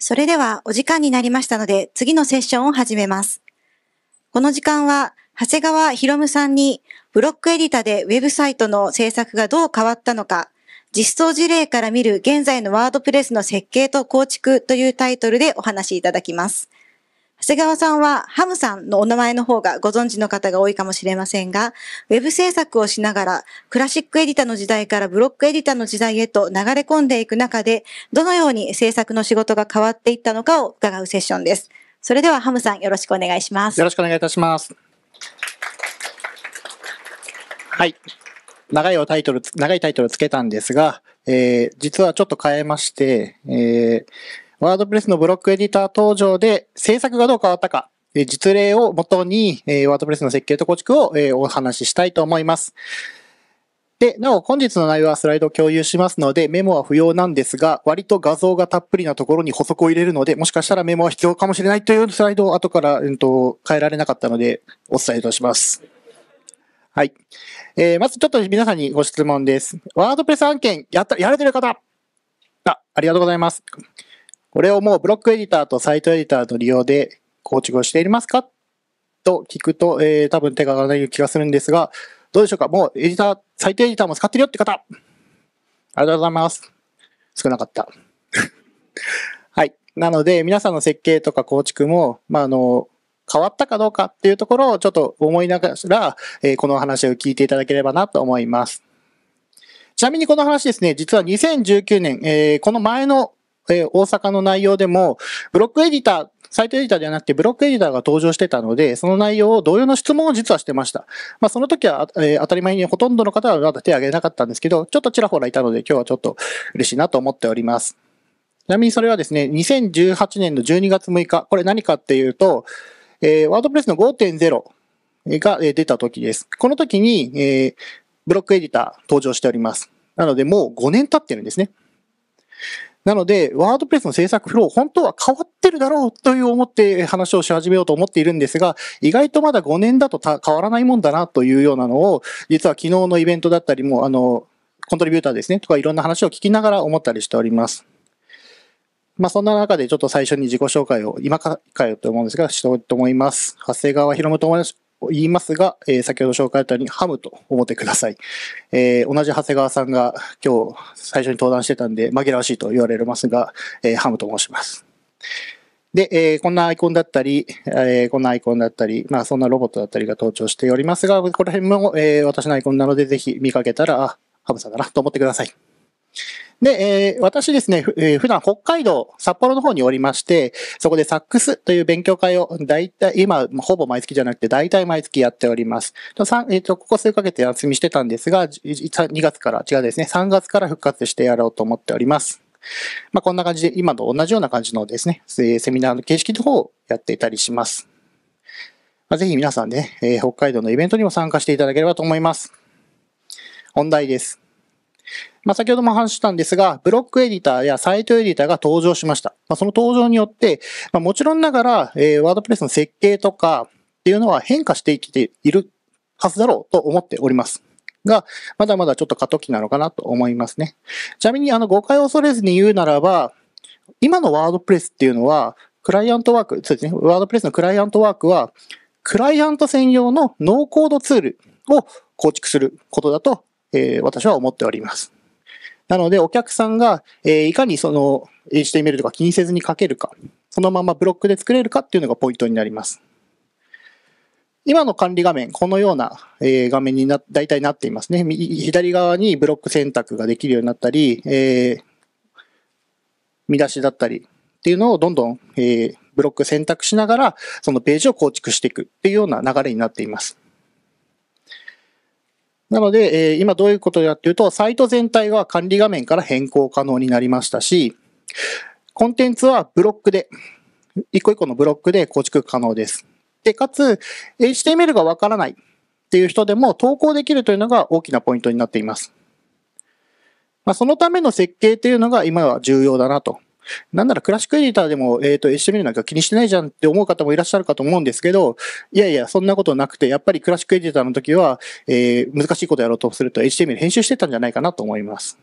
それではお時間になりましたので、次のセッションを始めます。この時間は、長谷川博夢さんに、ブロックエディタでウェブサイトの制作がどう変わったのか、実装事例から見る現在のワードプレスの設計と構築というタイトルでお話しいただきます。長谷川さんはハムさんのお名前の方がご存知の方が多いかもしれませんが、ウェブ制作をしながらクラシックエディターの時代からブロックエディターの時代へと流れ込んでいく中で、どのように制作の仕事が変わっていったのかを伺うセッションです。それではハムさんよろしくお願いします。よろしくお願いいたします。はい。長いおタイトル、長いタイトルつけたんですが、えー、実はちょっと変えまして、えーワードプレスのブロックエディター登場で制作がどう変わったか、実例をもとに、ワードプレスの設計と構築をお話ししたいと思います。で、なお本日の内容はスライドを共有しますので、メモは不要なんですが、割と画像がたっぷりなところに補足を入れるので、もしかしたらメモは必要かもしれないというスライドを後から、うん、と変えられなかったので、お伝えいたします。はい。えー、まずちょっと皆さんにご質問です。ワードプレス案件、やった、やれてる方あ、ありがとうございます。これをもうブロックエディターとサイトエディターの利用で構築をしていますかと聞くと、えー、多分手が上がらない気がするんですが、どうでしょうかもうエディター、サイトエディターも使ってるよって方ありがとうございます。少なかった。はい。なので、皆さんの設計とか構築も、まあ、あの、変わったかどうかっていうところをちょっと思いながら、えー、この話を聞いていただければなと思います。ちなみにこの話ですね、実は2019年、えー、この前のえー、大阪の内容でも、ブロックエディター、サイトエディターではなくてブロックエディターが登場してたので、その内容を同様の質問を実はしてました。まあ、その時は、えー、当たり前にほとんどの方はまだ手を挙げなかったんですけど、ちょっとちらほらいたので今日はちょっと嬉しいなと思っております。ちなみにそれはですね、2018年の12月6日、これ何かっていうと、えー、ワードプレスの5.0が出た時です。この時に、えー、ブロックエディター登場しております。なのでもう5年経ってるんですね。なので、ワードプレスの制作フロー、本当は変わってるだろうという思って話をし始めようと思っているんですが、意外とまだ5年だと変わらないもんだなというようなのを、実は昨日のイベントだったりも、あの、コントリビューターですね、とかいろんな話を聞きながら思ったりしております。まあ、そんな中でちょっと最初に自己紹介を今からかよと思うんですが、したいと思います。長谷川博と申言いますが、えー、先ほど紹介したようにハムと思ってください。えー、同じ長谷川さんが今日最初に登壇してたんで紛らわしいと言われますが、えー、ハムと申します。で、えー、こんなアイコンだったり、えー、こんなアイコンだったり、まあそんなロボットだったりが登場しておりますが、ここら辺も、えー、私のアイコンなのでぜひ見かけたら、あ、ハムさんだなと思ってください。で、えー、私ですね、えー、普段北海道、札幌の方におりまして、そこでサックスという勉強会を大体、今、ほぼ毎月じゃなくて大体毎月やっております。とえっ、ー、と、ここ数ヶ月休みしてたんですが、2月から、違うですね、3月から復活してやろうと思っております。まあ、こんな感じで、今と同じような感じのですね、セミナーの形式の方をやっていたりします。まあ、ぜひ皆さんで、ね、えー、北海道のイベントにも参加していただければと思います。本題です。まあ、先ほども話したんですが、ブロックエディターやサイトエディターが登場しました。まあ、その登場によって、まあ、もちろんながら、えー、ワードプレスの設計とかっていうのは変化してきているはずだろうと思っております。が、まだまだちょっと過渡期なのかなと思いますね。ちなみに、あの、誤解を恐れずに言うならば、今のワードプレスっていうのは、クライアントワーク、そうですね、ワードプレスのクライアントワークは、クライアント専用のノーコードツールを構築することだとえー、私は思っております。なので、お客さんが、えー、いかにその、HTML とか気にせずに書けるか、そのままブロックで作れるかっていうのがポイントになります。今の管理画面、このような画面にな、大体なっていますね。左側にブロック選択ができるようになったり、えー、見出しだったりっていうのをどんどん、えー、ブロック選択しながら、そのページを構築していくっていうような流れになっています。なので、えー、今どういうことやっていうと、サイト全体は管理画面から変更可能になりましたし、コンテンツはブロックで、一個一個のブロックで構築可能です。で、かつ、HTML がわからないっていう人でも投稿できるというのが大きなポイントになっています。まあ、そのための設計というのが今は重要だなとなんならクラシックエディターでも、えっ、ー、と、HTML なんか気にしてないじゃんって思う方もいらっしゃるかと思うんですけど、いやいや、そんなことなくて、やっぱりクラシックエディターの時は、えー、難しいことやろうとすると HTML 編集してたんじゃないかなと思います。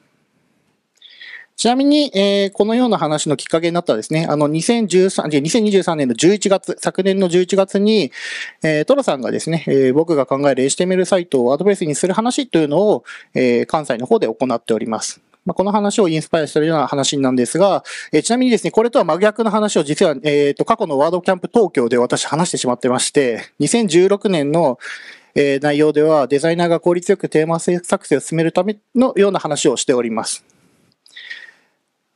ちなみに、えー、このような話のきっかけになったですね、あの、2013、2023年の11月、昨年の11月に、えー、トロさんがですね、えー、僕が考える HTML サイトをアドバイスにする話というのを、えー、関西の方で行っております。まあ、この話をインスパイアしているような話なんですが、えー、ちなみにですね、これとは真逆の話を実は、えっ、ー、と、過去のワードキャンプ東京で私話してしまってまして、2016年の、えー、内容ではデザイナーが効率よくテーマ作成を進めるためのような話をしております。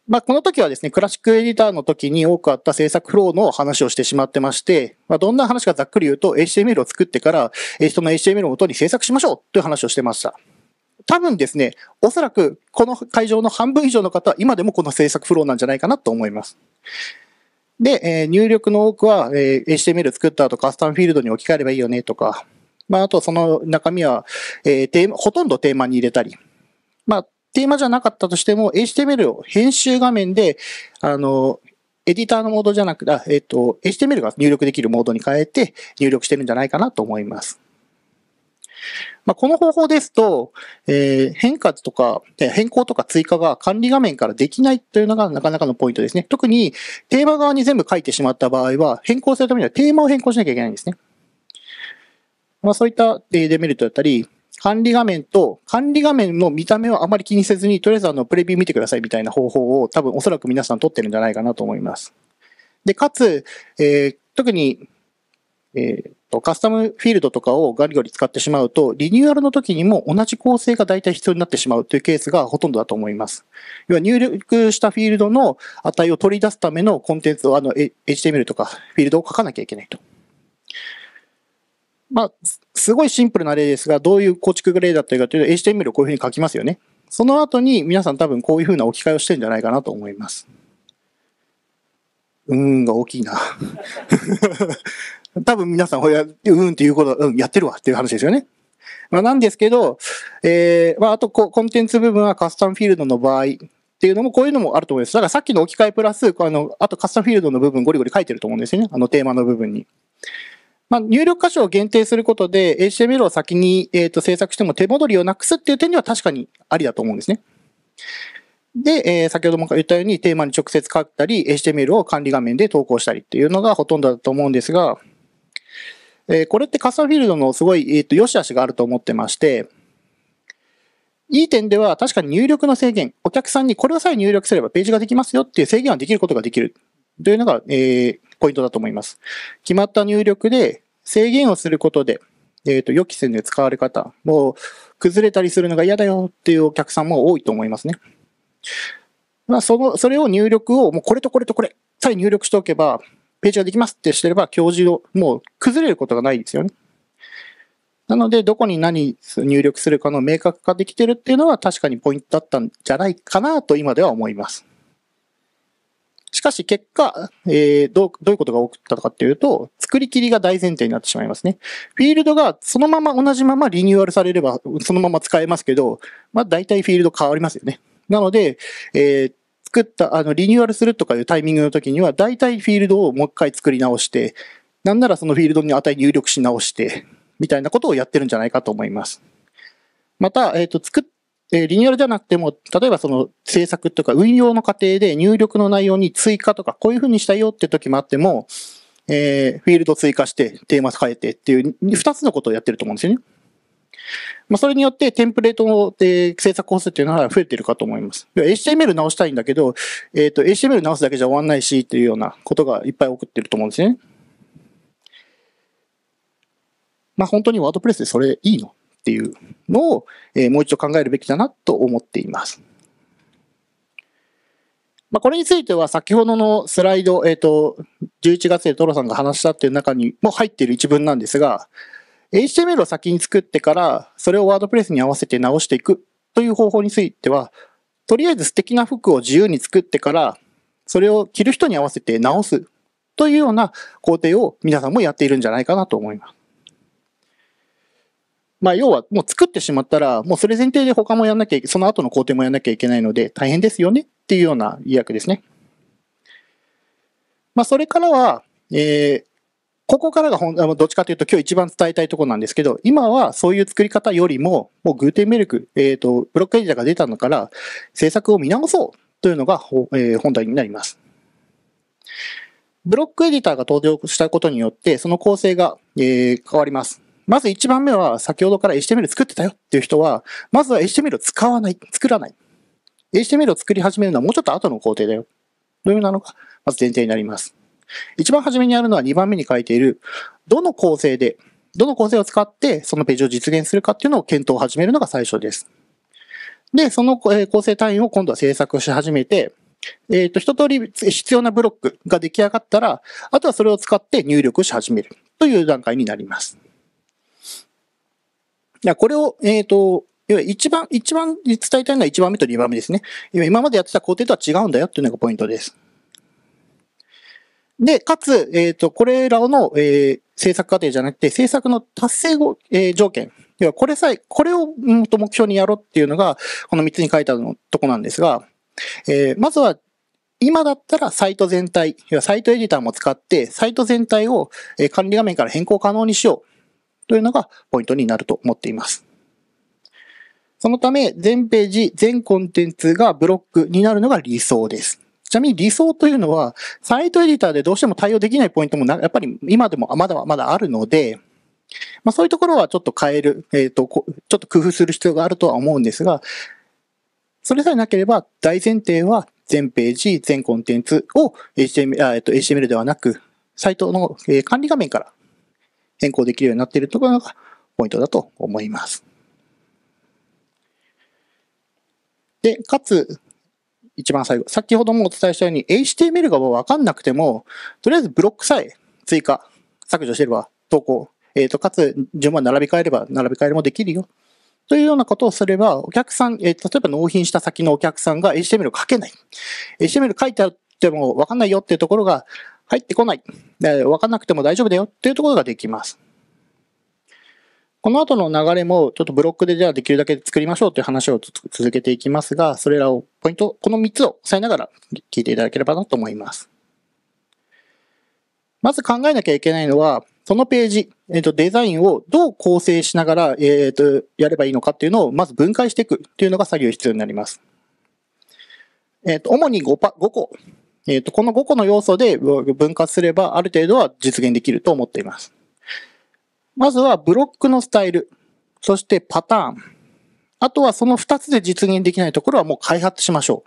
まあ、この時はですね、クラシックエディターの時に多くあった制作フローの話をしてしまってまして、まあ、どんな話かざっくり言うと、HTML を作ってから、その HTML をもとに制作しましょうという話をしてました。多分ですね、おそらくこの会場の半分以上の方は今でもこの制作フローなんじゃないかなと思います。で、えー、入力の多くは、えー、HTML 作った後カスタムフィールドに置き換えればいいよねとか、まあ、あとその中身は、えー、テーマ、ほとんどテーマに入れたり、まあ、テーマじゃなかったとしても、HTML を編集画面で、あの、エディターのモードじゃなくて、えっ、ー、と、HTML が入力できるモードに変えて入力してるんじゃないかなと思います。まあ、この方法ですと、えー、変化とか、変更とか追加が管理画面からできないというのがなかなかのポイントですね。特にテーマ側に全部書いてしまった場合は、変更するためにはテーマを変更しなきゃいけないんですね。まあ、そういったデメリットだったり、管理画面と、管理画面の見た目をあまり気にせずに、とりあえずあの、プレビュー見てくださいみたいな方法を多分おそらく皆さん取ってるんじゃないかなと思います。で、かつ、えー、特にえーと、カスタムフィールドとかをガリガリ使ってしまうと、リニューアルの時にも同じ構成が大体必要になってしまうというケースがほとんどだと思います。要は入力したフィールドの値を取り出すためのコンテンツを、あの、HTML とかフィールドを書かなきゃいけないと。まあ、すごいシンプルな例ですが、どういう構築例だったかというと、HTML をこういうふうに書きますよね。その後に皆さん多分こういうふうな置き換えをしてるんじゃないかなと思います。うーんが大きいな 多分皆さん、うんっていうこと、うん、やってるわっていう話ですよね。まあ、なんですけど、えー、まあ、あとコ、コンテンツ部分はカスタムフィールドの場合っていうのも、こういうのもあると思います。だからさっきの置き換えプラス、あの、あとカスタムフィールドの部分ゴリゴリ書いてると思うんですよね。あのテーマの部分に。まあ、入力箇所を限定することで、HTML を先に、えー、と制作しても手戻りをなくすっていう点では確かにありだと思うんですね。で、えー、先ほども言ったようにテーマに直接書ったり、HTML を管理画面で投稿したりっていうのがほとんどだと思うんですが、えー、これってカスタムフィールドのすごい、えっ、ー、と、良し悪しがあると思ってまして、いい点では確かに入力の制限、お客さんにこれをさえ入力すればページができますよっていう制限はできることができるというのが、えー、ポイントだと思います。決まった入力で制限をすることで、えっ、ー、と、予期せぬ使われ方、もう崩れたりするのが嫌だよっていうお客さんも多いと思いますね。まあ、その、それを入力をもうこれとこれとこれさえ入力しておけば、ページができますってしてれば、教授をもう崩れることがないですよね。なので、どこに何入力するかの明確化できてるっていうのは確かにポイントだったんじゃないかなと今では思います。しかし結果、えー、どう、どういうことが起ったかっていうと、作り切りが大前提になってしまいますね。フィールドがそのまま同じままリニューアルされれば、そのまま使えますけど、まあ大体フィールド変わりますよね。なので、えー、作った、あの、リニューアルするとかいうタイミングの時には、大体フィールドをもう一回作り直して、なんならそのフィールドに値入力し直して、みたいなことをやってるんじゃないかと思います。また、えっ、ー、と、作っえリニューアルじゃなくても、例えばその制作とか運用の過程で入力の内容に追加とか、こういうふうにしたよって時もあっても、えー、フィールド追加して、テーマ変えてっていう、2つのことをやってると思うんですよね。まあ、それによってテンプレートの制作個数っていうのは増えてるかと思います。HTML 直したいんだけど、えっ、ー、と、HTML 直すだけじゃ終わんないしっていうようなことがいっぱい起こってると思うんですね。まあ、本当にワードプレスでそれいいのっていうのを、えー、もう一度考えるべきだなと思っています。まあ、これについては先ほどのスライド、えっ、ー、と、11月でトロさんが話したっていう中にも入っている一文なんですが、HTML を先に作ってから、それをワードプレスに合わせて直していくという方法については、とりあえず素敵な服を自由に作ってから、それを着る人に合わせて直すというような工程を皆さんもやっているんじゃないかなと思います。まあ、要はもう作ってしまったら、もうそれ前提で他もやんなきゃいけ、その後の工程もやんなきゃいけないので大変ですよねっていうような意訳ですね。まあ、それからは、えー、ここからがほんどっちかというと今日一番伝えたいところなんですけど、今はそういう作り方よりも、もうグーテンベルク、えっ、ー、と、ブロックエディターが出たのから制作を見直そうというのが、えー、本題になります。ブロックエディターが登場したことによって、その構成が、えー、変わります。まず1番目は、先ほどから HTML 作ってたよっていう人は、まずは HTML を使わない、作らない。HTML を作り始めるのはもうちょっと後の工程だよ。というようなのが、まず前提になります。一番初めにあるのは2番目に書いている、どの構成で、どの構成を使ってそのページを実現するかっていうのを検討を始めるのが最初です。で、その構成単位を今度は制作し始めて、えっ、ー、と、一通り必要なブロックが出来上がったら、あとはそれを使って入力し始めるという段階になります。いや、これを、えっ、ー、と、要は一番、一番伝えたいのは1番目と2番目ですね。今までやってた工程とは違うんだよっていうのがポイントです。で、かつ、えっ、ー、と、これらの、えー、制作過程じゃなくて、制作の達成後、えー、条件。要は、これさえ、これを、うんと目標にやろうっていうのが、この3つに書いてあるのとこなんですが、えー、まずは、今だったらサイト全体、要はサイトエディターも使って、サイト全体を管理画面から変更可能にしようというのがポイントになると思っています。そのため、全ページ、全コンテンツがブロックになるのが理想です。ちなみに理想というのは、サイトエディターでどうしても対応できないポイントもやっぱり今でもまだまだあるので、まあ、そういうところはちょっと変える、えっ、ー、と、ちょっと工夫する必要があるとは思うんですが、それさえなければ大前提は全ページ、全コンテンツを HTML, えっと、HTML ではなく、サイトの管理画面から変更できるようになっているところがポイントだと思います。で、かつ、一番最後。先ほどもお伝えしたように、HTML がわかんなくても、とりあえずブロックさえ追加、削除してれば、投稿、えっ、ー、と、かつ、順番並び替えれば、並び替えもできるよ。というようなことをすれば、お客さん、えー、例えば納品した先のお客さんが HTML を書けない。HTML 書いてあってもわかんないよっていうところが入ってこない。わかんなくても大丈夫だよっていうところができます。この後の流れも、ちょっとブロックでじゃあできるだけ作りましょうという話を続けていきますが、それらを、ポイント、この3つを押さえながら聞いていただければなと思います。まず考えなきゃいけないのは、そのページ、えっ、ー、と、デザインをどう構成しながら、えっ、ー、と、やればいいのかっていうのを、まず分解していくというのが作業必要になります。えっ、ー、と、主に 5, パ5個。えっ、と、この5個の要素で分割すれば、ある程度は実現できると思っています。まずはブロックのスタイル、そしてパターン。あとはその2つで実現できないところはもう開発しましょ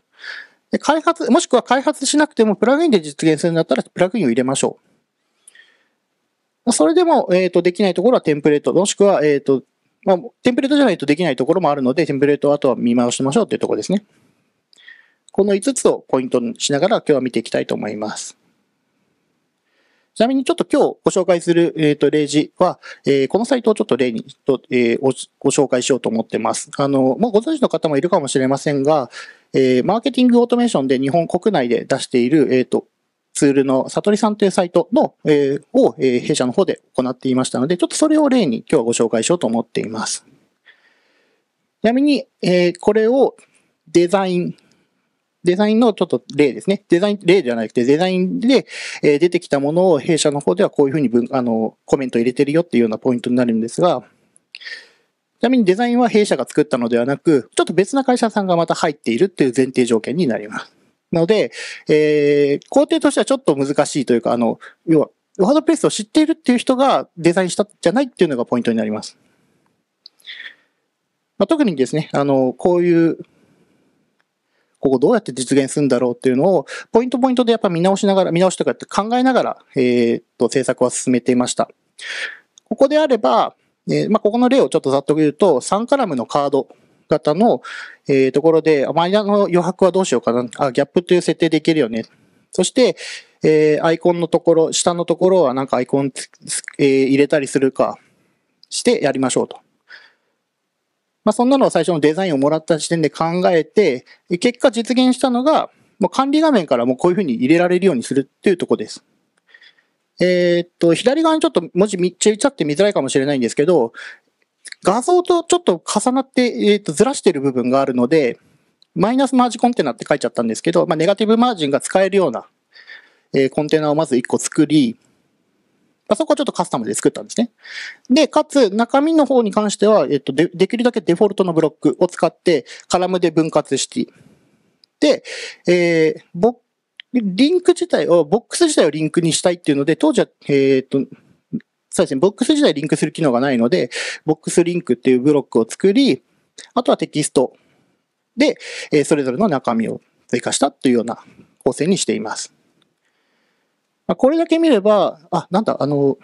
う。で開発、もしくは開発しなくてもプラグインで実現するんだったらプラグインを入れましょう。それでも、えっ、ー、と、できないところはテンプレート、もしくは、えっ、ー、と、まあ、テンプレートじゃないとできないところもあるので、テンプレートをあとは見回しましょうというところですね。この5つをポイントにしながら今日は見ていきたいと思います。ちなみにちょっと今日ご紹介する、えっ、ー、と、例示は、えー、このサイトをちょっと例にと、えー、ご紹介しようと思ってます。あの、もうご存知の方もいるかもしれませんが、えー、マーケティングオートメーションで日本国内で出している、えっ、ー、と、ツールのサトリさんというサイトの、えー、を、えー、弊社の方で行っていましたので、ちょっとそれを例に今日はご紹介しようと思っています。ちなみに、えー、これをデザインデザインのちょっと例ですね。デザイン、例じゃなくてデザインで、え出てきたものを弊社の方ではこういうふうに分、あの、コメント入れてるよっていうようなポイントになるんですが、ちなみにデザインは弊社が作ったのではなく、ちょっと別な会社さんがまた入っているっていう前提条件になります。なので、えー、工程としてはちょっと難しいというか、あの、要は、ワードプレスを知っているっていう人がデザインしたじゃないっていうのがポイントになります。まあ、特にですね、あの、こういうここどうやって実現するんだろうっていうのを、ポイントポイントでやっぱ見直しながら、見直しとかって考えながら、えー、っと、政策は進めていました。ここであれば、えー、まあ、ここの例をちょっとざっと言うと、3カラムのカード型の、えー、ところで、マイナの余白はどうしようかな。あ、ギャップという設定でいけるよね。そして、えー、アイコンのところ、下のところはなんかアイコン、えー、入れたりするかしてやりましょうと。まあ、そんなのを最初のデザインをもらった時点で考えて、結果実現したのが、もう管理画面からもうこういうふうに入れられるようにするっていうとこです。えー、っと、左側にちょっと文字見ちゃって見づらいかもしれないんですけど、画像とちょっと重なって、えー、っとずらしてる部分があるので、マイナスマージコンテナって書いちゃったんですけど、まあ、ネガティブマージンが使えるような、えー、コンテナをまず1個作り、そこはちょっとカスタムで作ったんですね。で、かつ、中身の方に関しては、えっと、で、できるだけデフォルトのブロックを使って、カラムで分割して、で、えー、ボリンク自体を、ボックス自体をリンクにしたいっていうので、当時は、えー、っと、そうですね、ボックス自体リンクする機能がないので、ボックスリンクっていうブロックを作り、あとはテキストで、えー、それぞれの中身を追加したというような構成にしています。まあ、これだけ見れば、あ、なんだ、あの、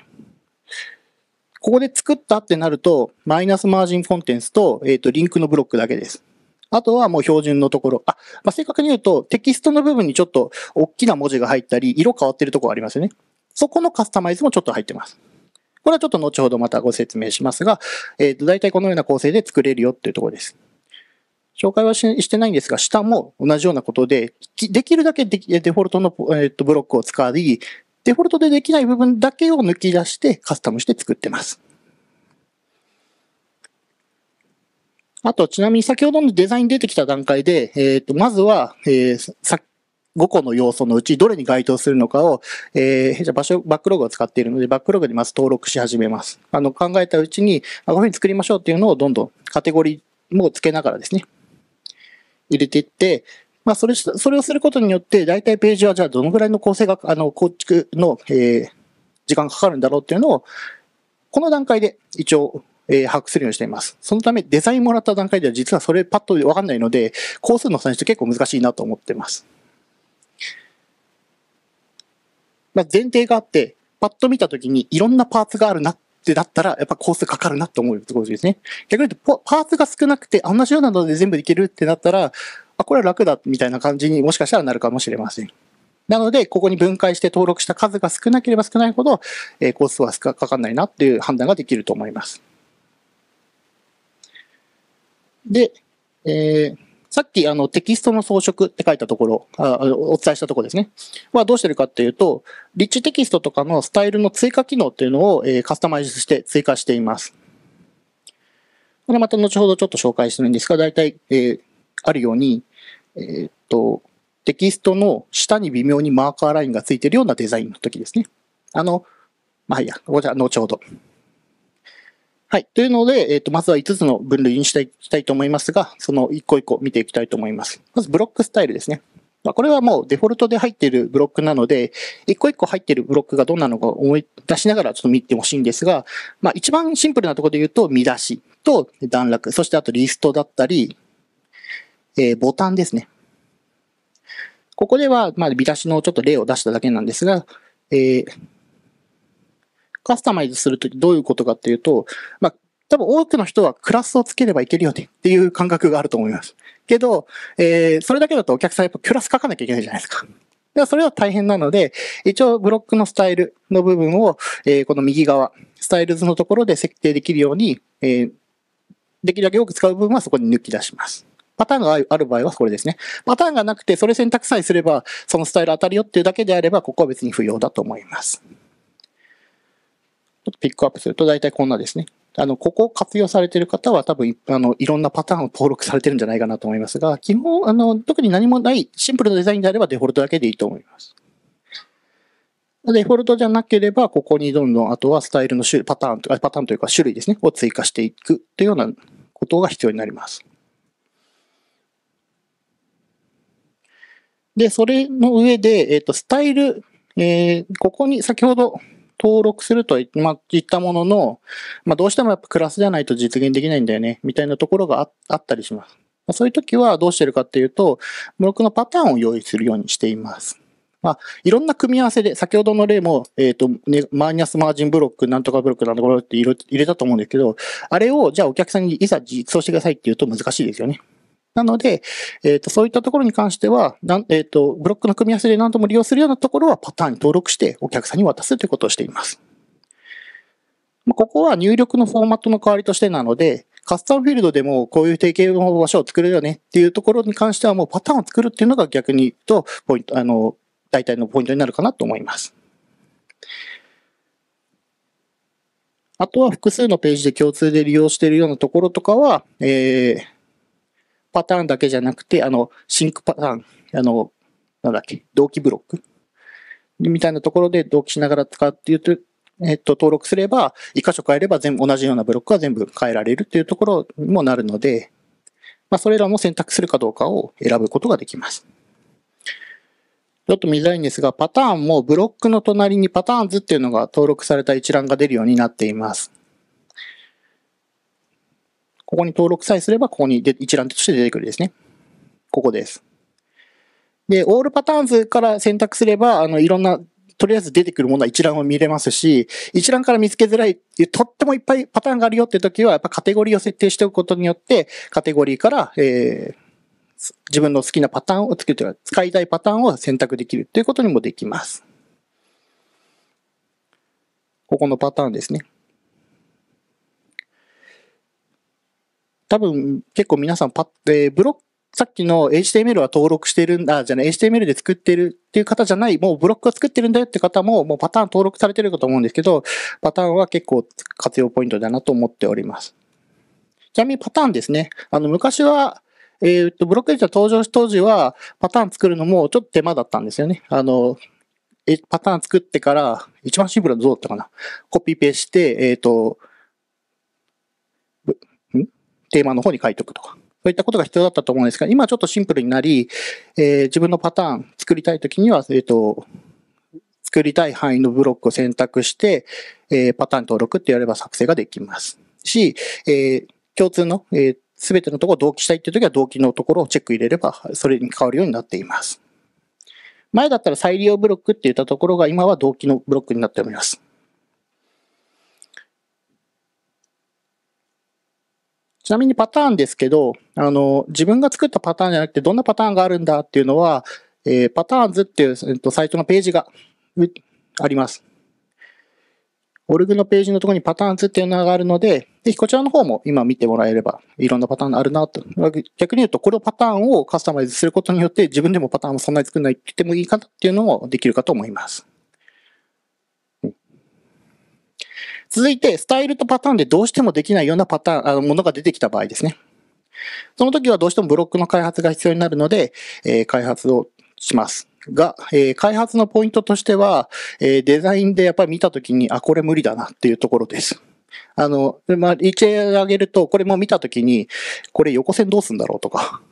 ここで作ったってなると、マイナスマージンコンテンツと、えっ、ー、と、リンクのブロックだけです。あとはもう標準のところ。あ、まあ、正確に言うと、テキストの部分にちょっと大きな文字が入ったり、色変わってるところありますよね。そこのカスタマイズもちょっと入ってます。これはちょっと後ほどまたご説明しますが、えっ、ー、と、大体このような構成で作れるよっていうところです。紹介はしてないんですが、下も同じようなことで、できるだけデデフォルトの、えー、とブロックを使い、デフォルトでできない部分だけを抜き出してカスタムして作ってます。あと、ちなみに先ほどのデザイン出てきた段階で、えっ、ー、と、まずは、えー、さ5個の要素のうちどれに該当するのかを、えー、じゃ場所、バックログを使っているので、バックログにまず登録し始めます。あの、考えたうちに、あ、こういうふうに作りましょうっていうのをどんどんカテゴリーもつけながらですね、入れていって、まあ、それ、それをすることによって、大体ページはじゃあどのぐらいの構成が、あの、構築の、えー、時間がかかるんだろうっていうのを、この段階で一応、えー、把握するようにしています。そのため、デザインもらった段階では実はそれパッとわかんないので、構数の算出結構難しいなと思ってます。まあ、前提があって、パッと見たときにいろんなパーツがあるなっってだったら、やっぱコースかかるなって思うところですね。逆に言うと、パーツが少なくて、同じようなので全部いけるってなったら、あ、これは楽だ、みたいな感じにもしかしたらなるかもしれません。なので、ここに分解して登録した数が少なければ少ないほど、えー、コースはかかんないなっていう判断ができると思います。で、えー、さっきあのテキストの装飾って書いたところ、あお伝えしたところですね。はどうしてるかっていうと、リッチテキストとかのスタイルの追加機能っていうのを、えー、カスタマイズして追加しています。これまた後ほどちょっと紹介するんですが、大体、えー、あるように、えー、っと、テキストの下に微妙にマーカーラインがついてるようなデザインの時ですね。あの、まあいいや、後ほど。はい。というので、えっ、ー、と、まずは5つの分類にしたいしたいと思いますが、その1個1個見ていきたいと思います。まず、ブロックスタイルですね。まあ、これはもうデフォルトで入っているブロックなので、一個一個入っているブロックがどんなのか思い出しながらちょっと見てほしいんですが、まあ、一番シンプルなところで言うと、見出しと段落、そしてあとリストだったり、えー、ボタンですね。ここでは、まあ、見出しのちょっと例を出しただけなんですが、えー、カスタマイズするときどういうことかっていうと、まあ、多分多くの人はクラスをつければいけるよねっていう感覚があると思います。けど、えー、それだけだとお客さんやっぱクラス書かなきゃいけないじゃないですか。ではそれは大変なので、一応ブロックのスタイルの部分を、えー、この右側、スタイルズのところで設定できるように、えー、できるだけ多く使う部分はそこに抜き出します。パターンがある場合はこれですね。パターンがなくて、それ選択さえすれば、そのスタイル当たるよっていうだけであれば、ここは別に不要だと思います。ピックアップすると大体こんなですね。あの、ここを活用されている方は多分、あの、いろんなパターンを登録されてるんじゃないかなと思いますが、基本、あの、特に何もないシンプルなデザインであればデフォルトだけでいいと思います。デフォルトじゃなければ、ここにどんどん、あとはスタイルの種類、パターンと、パターンというか種類ですね、を追加していくというようなことが必要になります。で、それの上で、えっ、ー、と、スタイル、えー、ここに先ほど登録するとは、まあ、言ったものの、まあ、どうしてもやっぱクラスじゃないと実現できないんだよね、みたいなところがあったりします。まあ、そういう時はどうしてるかっていうと、ブロックのパターンを用意するようにしています。まあ、いろんな組み合わせで、先ほどの例も、えっ、ー、と、ね、マイナスマージンブロック、なんとかブロック、なんとかブロックって入れたと思うんですけど、あれを、じゃあお客さんにいざ実装してくださいって言うと難しいですよね。なので、えっ、ー、と、そういったところに関しては、なんえっ、ー、と、ブロックの組み合わせで何度も利用するようなところはパターンに登録してお客さんに渡すということをしています。まあ、ここは入力のフォーマットの代わりとしてなので、カスタムフィールドでもこういう定型の場所を作るよねっていうところに関してはもうパターンを作るっていうのが逆にと、ポイント、あの、大体のポイントになるかなと思います。あとは複数のページで共通で利用しているようなところとかは、えー、パターンだけじゃなくて、あの、シンクパターン、あの、なんだっけ、同期ブロックみたいなところで同期しながら使っていうと、えっと、登録すれば、一箇所変えれば全部同じようなブロックは全部変えられるっていうところにもなるので、まあ、それらも選択するかどうかを選ぶことができます。ちょっと見づらいんですが、パターンもブロックの隣にパターンズっていうのが登録された一覧が出るようになっています。ここに登録さえすれば、ここに一覧として出てくるですね。ここです。で、オールパターンズから選択すれば、あの、いろんな、とりあえず出てくるものは一覧を見れますし、一覧から見つけづらい、とってもいっぱいパターンがあるよって時は、やっぱカテゴリーを設定しておくことによって、カテゴリーから、えー、自分の好きなパターンを作るというか、使いたいパターンを選択できるということにもできます。ここのパターンですね。多分結構皆さんパッ、えブロック、さっきの HTML は登録してるんだ、じゃない、HTML で作ってるっていう方じゃない、もうブロックを作ってるんだよって方も、もうパターン登録されてるかと思うんですけど、パターンは結構活用ポイントだなと思っております。ちなみにパターンですね。あの、昔は、えー、っと、ブロックエッジが登場し当時は、パターン作るのもちょっと手間だったんですよね。あの、え、パターン作ってから、一番シンプルなどうだったかな。コピペして、えっ、と、テーマの方に書いておくとか、そういったことが必要だったと思うんですが、今ちょっとシンプルになり、えー、自分のパターン作りたいときには、えっ、ー、と、作りたい範囲のブロックを選択して、えー、パターン登録ってやれば作成ができます。し、え共通の、えすべてのところを同期したいというときは同期のところをチェック入れれば、それに変わるようになっています。前だったら再利用ブロックって言ったところが今は同期のブロックになっております。ちなみにパターンですけど、あの、自分が作ったパターンじゃなくて、どんなパターンがあるんだっていうのは、えー、パターンズっていう、えっとサイトのページがあります。オルグのページのところにパターンズっていうのがあるので、ぜひこちらの方も今見てもらえれば、いろんなパターンがあるなと。逆に言うと、このパターンをカスタマイズすることによって、自分でもパターンをそんなに作らなくてもいいかなっていうのもできるかと思います。続いて、スタイルとパターンでどうしてもできないようなパターン、あのものが出てきた場合ですね。その時はどうしてもブロックの開発が必要になるので、えー、開発をします。が、えー、開発のポイントとしては、えー、デザインでやっぱり見た時に、あ、これ無理だなっていうところです。あの、まあ、一例挙げると、これも見た時に、これ横線どうすんだろうとか。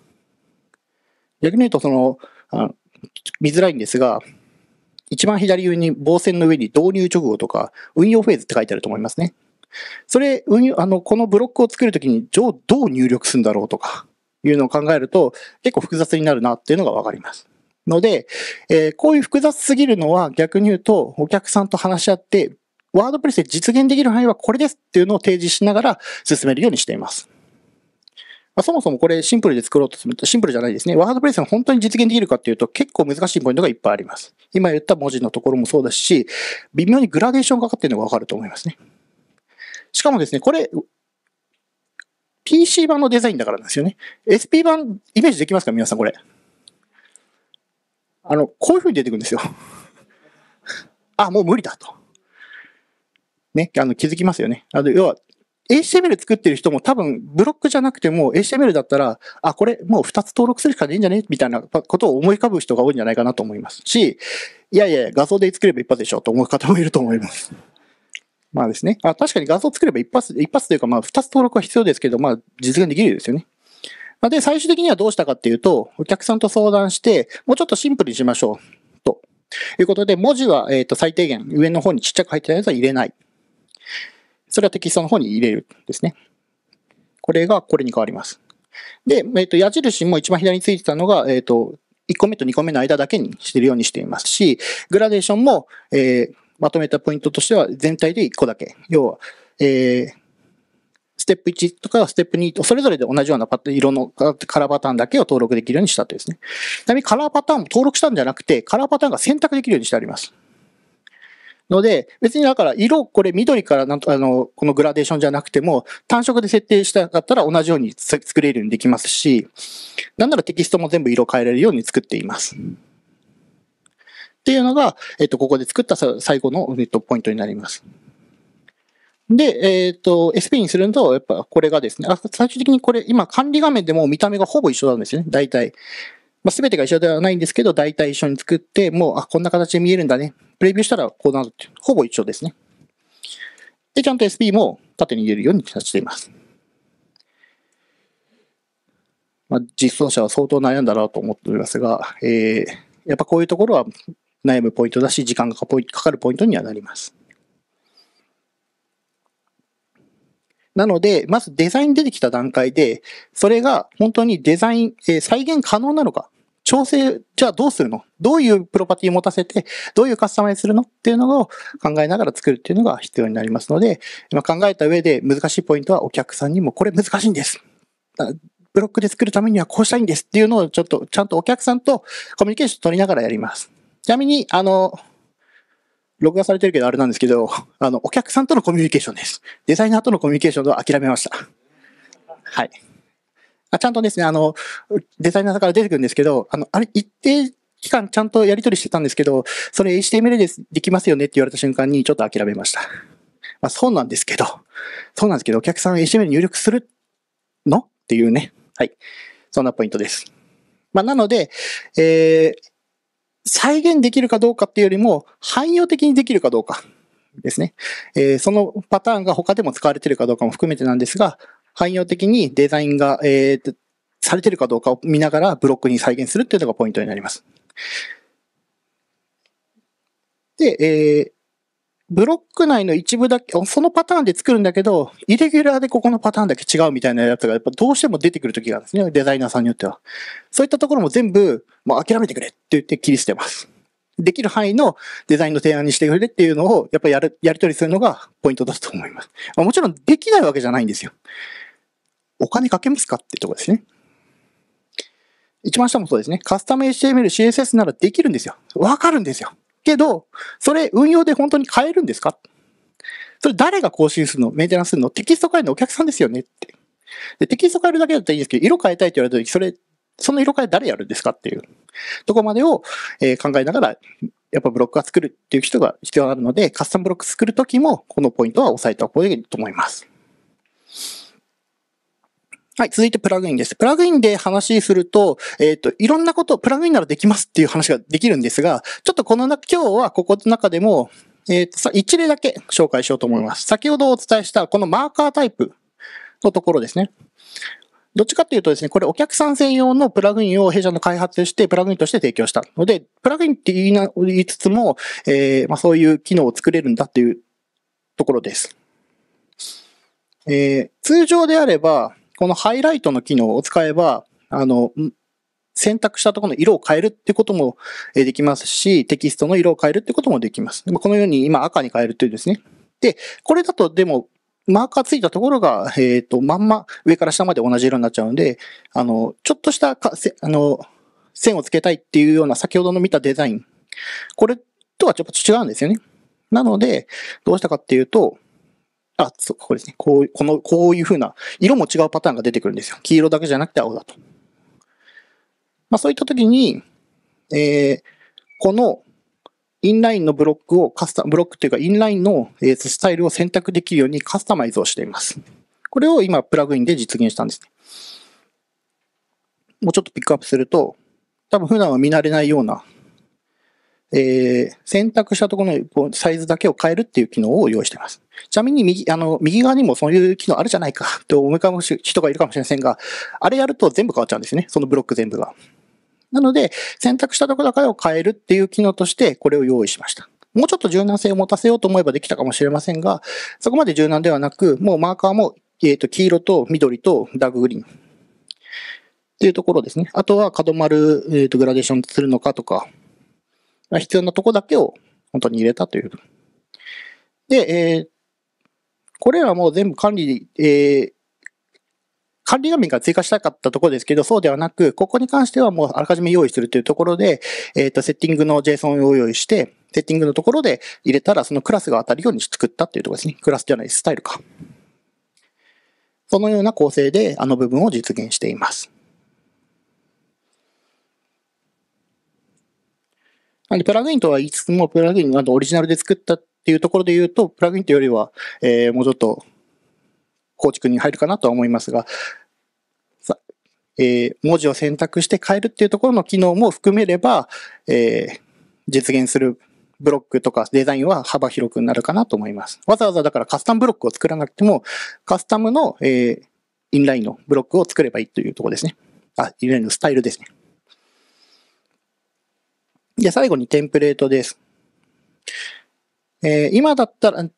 逆に言うと、その、あ見づらいんですが、一番左上に防線の上に導入直後とか、運用フェーズって書いてあると思いますね。それ、運用、あの、このブロックを作るときに、どう入力するんだろうとか、いうのを考えると、結構複雑になるなっていうのがわかります。ので、えー、こういう複雑すぎるのは逆に言うと、お客さんと話し合って、ワードプレスで実現できる範囲はこれですっていうのを提示しながら進めるようにしています。まあ、そもそもこれシンプルで作ろうとするとシンプルじゃないですね。ワードプレスが本当に実現できるかっていうと結構難しいポイントがいっぱいあります。今言った文字のところもそうだし、微妙にグラデーションがかかってるのがわかると思いますね。しかもですね、これ、PC 版のデザインだからなんですよね。SP 版、イメージできますか皆さんこれ。あの、こういう風に出てくるんですよ。あ、もう無理だと。ね、あの気づきますよね。あの要は、HTML 作ってる人も多分ブロックじゃなくても HTML だったら、あ、これもう2つ登録するしかねえんじゃねみたいなことを思い浮かぶ人が多いんじゃないかなと思いますし、いやいや、画像で作れば一発でしょと思う方もいると思います。まあですね。あ確かに画像作れば一発、一発というかまあ2つ登録は必要ですけど、まあ実現できるですよね。まあ、で、最終的にはどうしたかっていうと、お客さんと相談して、もうちょっとシンプルにしましょう。ということで、文字は、えっ、と、最低限、上の方にちっちゃく入ってないやつは入れない。それはテキストの方に入れるんですね。これがこれに変わります。で、えっ、と、矢印も一番左についてたのが、えっ、と、1個目と2個目の間だけにしてるようにしていますし、グラデーションも、えー、まとめたポイントとしては全体で1個だけ。要は、えー、ステップ1とかステップ2とそれぞれで同じようなパ色のカラーパターンだけを登録できるようにしたってですね。ちなみにカラーパターンも登録したんじゃなくて、カラーパターンが選択できるようにしてあります。ので、別にだから色、これ緑からなんと、あの、このグラデーションじゃなくても、単色で設定したかったら同じように作れるようにできますし、なんならテキストも全部色変えられるように作っています。っていうのが、えっと、ここで作った最後の、えットポイントになります。で、えっ、ー、と、SP にすると、やっぱこれがですね、あ最終的にこれ、今管理画面でも見た目がほぼ一緒なんですよね、大体。まあ、全てが一緒ではないんですけど、大体一緒に作って、もう、あ、こんな形で見えるんだね。プレビューしたらこうなるって、ほぼ一緒ですね。で、ちゃんと SP も縦に入れるようにしています。まあ、実装者は相当悩んだなと思っておりますが、えー、やっぱこういうところは悩むポイントだし、時間がかかるポイントにはなります。なので、まずデザイン出てきた段階で、それが本当にデザイン、えー、再現可能なのか調整、じゃあどうするのどういうプロパティを持たせて、どういうカスタマイズするのっていうのを考えながら作るっていうのが必要になりますので、考えた上で難しいポイントはお客さんにもこれ難しいんです。ブロックで作るためにはこうしたいんですっていうのをちょっとちゃんとお客さんとコミュニケーション取りながらやります。ちなみに、あの、録画されてるけどあれなんですけど、あの、お客さんとのコミュニケーションです。デザイナーとのコミュニケーションは諦めました。はい。あちゃんとですね、あの、デザイナーさんから出てくるんですけど、あの、あれ、一定期間ちゃんとやり取りしてたんですけど、それ HTML でできますよねって言われた瞬間にちょっと諦めました。まあそうなんですけど、そうなんですけど、お客さん HTML 入力するのっていうね。はい。そんなポイントです。まあなので、えー、再現できるかどうかっていうよりも、汎用的にできるかどうかですね。えー、そのパターンが他でも使われてるかどうかも含めてなんですが、汎用的にデザインが、えー、されてるかどうかを見ながらブロックに再現するっていうのがポイントになります。で、えー、ブロック内の一部だけ、そのパターンで作るんだけど、イレギュラーでここのパターンだけ違うみたいなやつが、やっぱどうしても出てくる時があるんですね。デザイナーさんによっては。そういったところも全部、もう諦めてくれって言って切り捨てます。できる範囲のデザインの提案にしてくれっていうのを、やっぱやる、やり取りするのがポイントだと思います。もちろんできないわけじゃないんですよ。お金かけますかってとこですね。一番下もそうですね。カスタム HTML、CSS ならできるんですよ。わかるんですよ。けど、それ運用で本当に変えるんですかそれ誰が更新するのメンテナンスするのテキスト変えるのお客さんですよねって。で、テキスト変えるだけだったらいいんですけど、色変えたいって言われた時、それ、その色変え誰やるんですかっていうとこまでを、えー、考えながら、やっぱブロックは作るっていう人が必要あるので、カスタムブロック作るときも、このポイントは押さえた方がいいと思います。はい、続いてプラグインです。プラグインで話すると、えっ、ー、と、いろんなことをプラグインならできますっていう話ができるんですが、ちょっとこの中、今日はここの中でも、えっ、ー、とさ、一例だけ紹介しようと思います。先ほどお伝えしたこのマーカータイプのところですね。どっちかっていうとですね、これお客さん専用のプラグインを弊社の開発して、プラグインとして提供した。ので、プラグインって言いな言いつつも、えーまあ、そういう機能を作れるんだっていうところです。えー、通常であれば、このハイライトの機能を使えば、あの、選択したところの色を変えるってこともできますし、テキストの色を変えるってこともできます。このように今赤に変えるというですね。で、これだとでもマーカーついたところが、えっ、ー、と、まんま上から下まで同じ色になっちゃうんで、あの、ちょっとしたかせ、あの、線をつけたいっていうような先ほどの見たデザイン。これとはちょっと違うんですよね。なので、どうしたかっていうと、あ、そう、ここですね。こう、この、こういう風な、色も違うパターンが出てくるんですよ。黄色だけじゃなくて青だと。まあそういった時に、えー、このインラインのブロックをカスタ、ブロックというかインラインのスタイルを選択できるようにカスタマイズをしています。これを今プラグインで実現したんですね。もうちょっとピックアップすると、多分普段は見慣れないようなえー、選択したところのサイズだけを変えるっていう機能を用意しています。ちなみに右、あの、右側にもそういう機能あるじゃないかと思い浮かぶ人がいるかもしれませんが、あれやると全部変わっちゃうんですね。そのブロック全部が。なので、選択したところだけを変えるっていう機能としてこれを用意しました。もうちょっと柔軟性を持たせようと思えばできたかもしれませんが、そこまで柔軟ではなく、もうマーカーも、えっ、ー、と、黄色と緑とダググリーンっていうところですね。あとは角丸、えっ、ー、と、グラデーションするのかとか、必要なとこだけを本当に入れたという。で、えー、これらもう全部管理、えー、管理画面から追加したかったところですけど、そうではなく、ここに関してはもうあらかじめ用意するというところで、えっ、ー、と、セッティングの JSON を用意して、セッティングのところで入れたら、そのクラスが当たるように作ったっていうところですね。クラスじゃない、スタイルか。そのような構成で、あの部分を実現しています。なんで、プラグインとは言いつつも、プラグインがオリジナルで作ったっていうところで言うと、プラグインというよりは、えー、もうちょっと構築に入るかなとは思いますが、さえー、文字を選択して変えるっていうところの機能も含めれば、えー、実現するブロックとかデザインは幅広くなるかなと思います。わざわざだからカスタムブロックを作らなくても、カスタムの、えー、インラインのブロックを作ればいいというところですね。あ、インラインのスタイルですね。じゃあ最後にテンプレートです。えー、今だったら、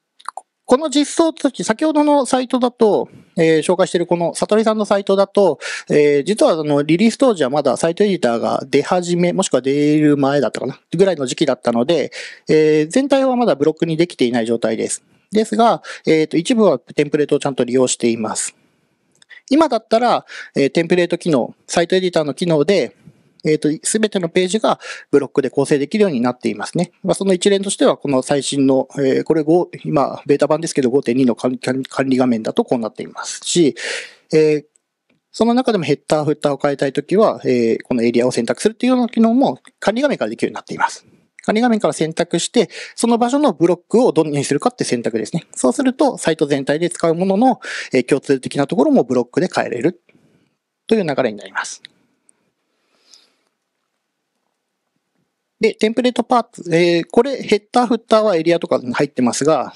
この実装として、先ほどのサイトだと、えー、紹介しているこの、悟りさんのサイトだと、えー、実はあの、リリース当時はまだサイトエディターが出始め、もしくは出る前だったかな、ぐらいの時期だったので、えー、全体はまだブロックにできていない状態です。ですが、えっ、と、一部はテンプレートをちゃんと利用しています。今だったら、えテンプレート機能、サイトエディターの機能で、えっ、ー、と、すべてのページがブロックで構成できるようになっていますね。まあ、その一連としては、この最新の、えー、これ5、今、ベータ版ですけど5.2の管理画面だとこうなっていますし、えー、その中でもヘッダー、フッターを変えたいときは、えー、このエリアを選択するというような機能も管理画面からできるようになっています。管理画面から選択して、その場所のブロックをどのようにするかって選択ですね。そうすると、サイト全体で使うものの、えー、共通的なところもブロックで変えれるという流れになります。で、テンプレートパーツ、えー、これヘッダー、フッターはエリアとかに入ってますが、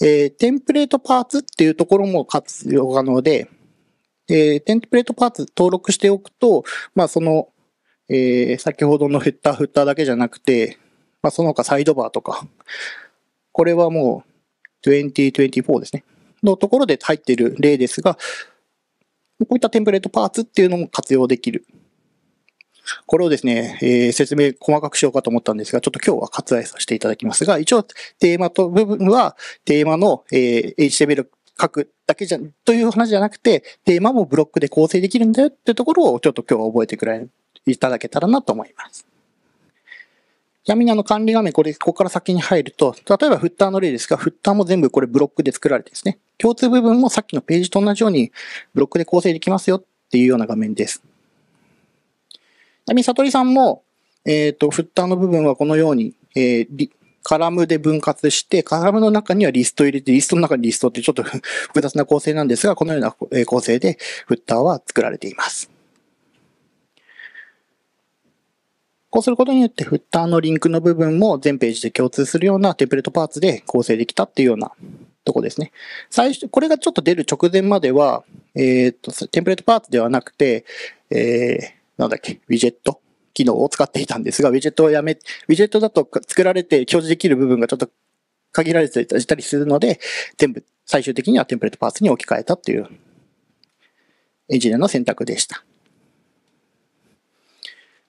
えー、テンプレートパーツっていうところも活用可能で、えー、テンプレートパーツ登録しておくと、まあその、えー、先ほどのヘッダー、フッターだけじゃなくて、まあその他サイドバーとか、これはもう2024ですね。のところで入っている例ですが、こういったテンプレートパーツっていうのも活用できるこれをですね、えー、説明細かくしようかと思ったんですが、ちょっと今日は割愛させていただきますが、一応テーマと部分はテーマの、えー、HTML 書くだけじゃ、という話じゃなくて、テーマもブロックで構成できるんだよってところをちょっと今日は覚えてくれ、いただけたらなと思います。ちなみにあの管理画面、これ、ここから先に入ると、例えばフッターの例ですが、フッターも全部これブロックで作られてですね、共通部分もさっきのページと同じようにブロックで構成できますよっていうような画面です。みに、とりさんも、えっ、ー、と、フッターの部分はこのように、えー、カラムで分割して、カラムの中にはリスト入れて、リストの中にリストってちょっと 複雑な構成なんですが、このような構成でフッターは作られています。こうすることによって、フッターのリンクの部分も全ページで共通するようなテンプレートパーツで構成できたっていうようなとこですね。最初、これがちょっと出る直前までは、えっ、ー、と、テンプレートパーツではなくて、えー、なんだっけ、ウィジェット機能を使っていたんですが、ウィジェットをやめ、ウィジェットだと作られて表示できる部分がちょっと限られていたりするので、全部、最終的にはテンプレートパーツに置き換えたというエンジニアの選択でした。